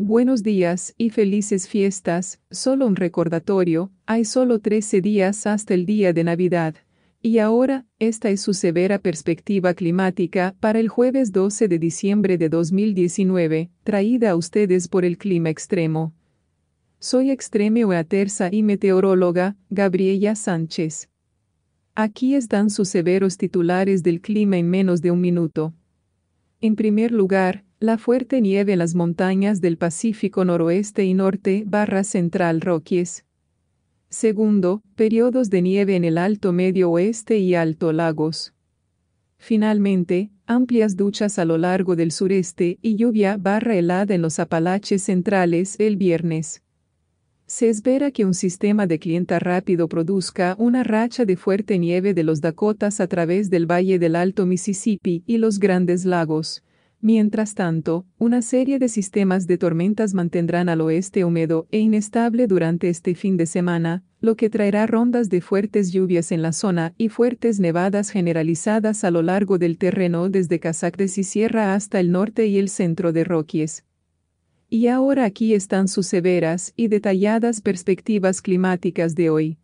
Buenos días y felices fiestas, solo un recordatorio, hay solo 13 días hasta el día de Navidad. Y ahora, esta es su severa perspectiva climática para el jueves 12 de diciembre de 2019, traída a ustedes por el clima extremo. Soy Extreme aterza y meteoróloga, Gabriela Sánchez. Aquí están sus severos titulares del clima en menos de un minuto. En primer lugar, la fuerte nieve en las montañas del Pacífico noroeste y norte barra central Rockies. Segundo, periodos de nieve en el Alto Medio Oeste y Alto Lagos. Finalmente, amplias duchas a lo largo del sureste y lluvia barra helada en los Apalaches centrales el viernes. Se espera que un sistema de clienta rápido produzca una racha de fuerte nieve de los Dakotas a través del Valle del Alto Mississippi y los Grandes Lagos. Mientras tanto, una serie de sistemas de tormentas mantendrán al oeste húmedo e inestable durante este fin de semana, lo que traerá rondas de fuertes lluvias en la zona y fuertes nevadas generalizadas a lo largo del terreno desde cazac y Sierra hasta el norte y el centro de Roquies. Y ahora aquí están sus severas y detalladas perspectivas climáticas de hoy.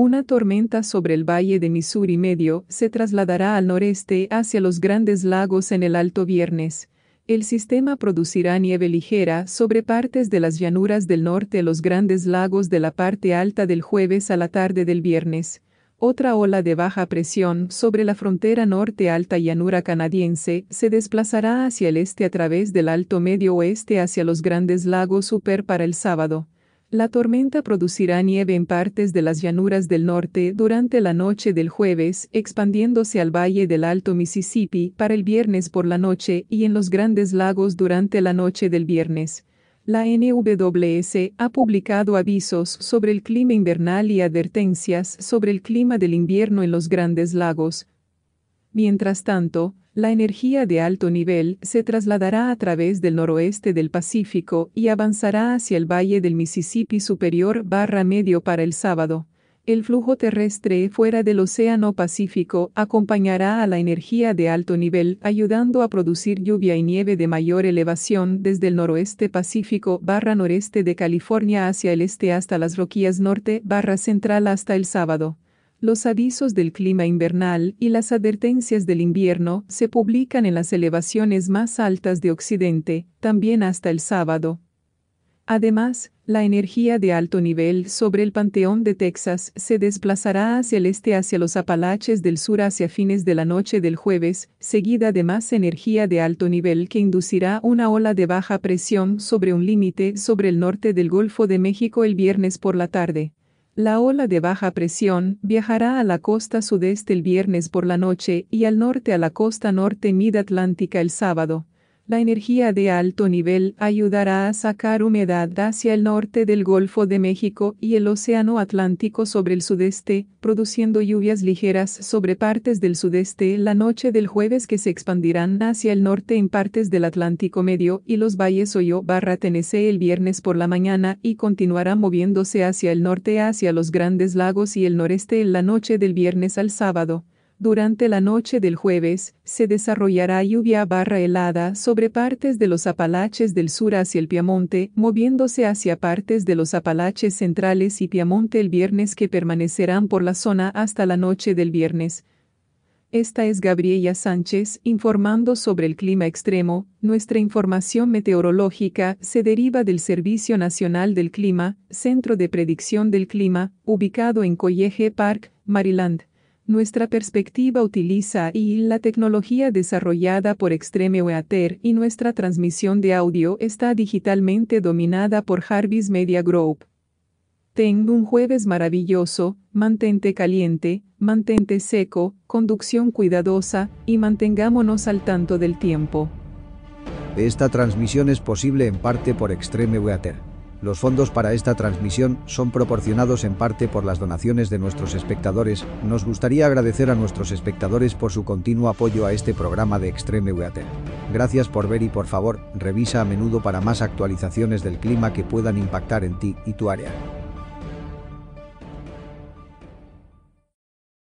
Una tormenta sobre el valle de Missouri medio se trasladará al noreste hacia los grandes lagos en el alto viernes. El sistema producirá nieve ligera sobre partes de las llanuras del norte, los grandes lagos de la parte alta del jueves a la tarde del viernes. Otra ola de baja presión sobre la frontera norte alta llanura canadiense se desplazará hacia el este a través del alto medio oeste hacia los grandes lagos super para el sábado. La tormenta producirá nieve en partes de las llanuras del norte durante la noche del jueves, expandiéndose al valle del Alto Mississippi para el viernes por la noche y en los grandes lagos durante la noche del viernes. La NWS ha publicado avisos sobre el clima invernal y advertencias sobre el clima del invierno en los grandes lagos. Mientras tanto, la energía de alto nivel se trasladará a través del noroeste del Pacífico y avanzará hacia el valle del Mississippi superior barra medio para el sábado. El flujo terrestre fuera del Océano Pacífico acompañará a la energía de alto nivel, ayudando a producir lluvia y nieve de mayor elevación desde el noroeste Pacífico barra noreste de California hacia el este hasta las Roquillas Norte barra central hasta el sábado. Los avisos del clima invernal y las advertencias del invierno se publican en las elevaciones más altas de Occidente, también hasta el sábado. Además, la energía de alto nivel sobre el Panteón de Texas se desplazará hacia el este hacia los Apalaches del Sur hacia fines de la noche del jueves, seguida de más energía de alto nivel que inducirá una ola de baja presión sobre un límite sobre el norte del Golfo de México el viernes por la tarde. La ola de baja presión viajará a la costa sudeste el viernes por la noche y al norte a la costa norte mid-atlántica el sábado, la energía de alto nivel ayudará a sacar humedad hacia el norte del Golfo de México y el Océano Atlántico sobre el sudeste, produciendo lluvias ligeras sobre partes del sudeste la noche del jueves que se expandirán hacia el norte en partes del Atlántico Medio y los valles Oyo barra Tennessee el viernes por la mañana y continuará moviéndose hacia el norte hacia los Grandes Lagos y el noreste en la noche del viernes al sábado. Durante la noche del jueves, se desarrollará lluvia barra helada sobre partes de los Apalaches del sur hacia el Piamonte, moviéndose hacia partes de los Apalaches centrales y Piamonte el viernes que permanecerán por la zona hasta la noche del viernes. Esta es Gabriela Sánchez informando sobre el clima extremo. Nuestra información meteorológica se deriva del Servicio Nacional del Clima, Centro de Predicción del Clima, ubicado en College Park, Maryland. Nuestra perspectiva utiliza y la tecnología desarrollada por Extreme Weather y nuestra transmisión de audio está digitalmente dominada por Jarvis Media Group. Ten un jueves maravilloso, mantente caliente, mantente seco, conducción cuidadosa, y mantengámonos al tanto del tiempo. Esta transmisión es posible en parte por Extreme Weather. Los fondos para esta transmisión son proporcionados en parte por las donaciones de nuestros espectadores. Nos gustaría agradecer a nuestros espectadores por su continuo apoyo a este programa de Extreme Weather. Gracias por ver y por favor, revisa a menudo para más actualizaciones del clima que puedan impactar en ti y tu área.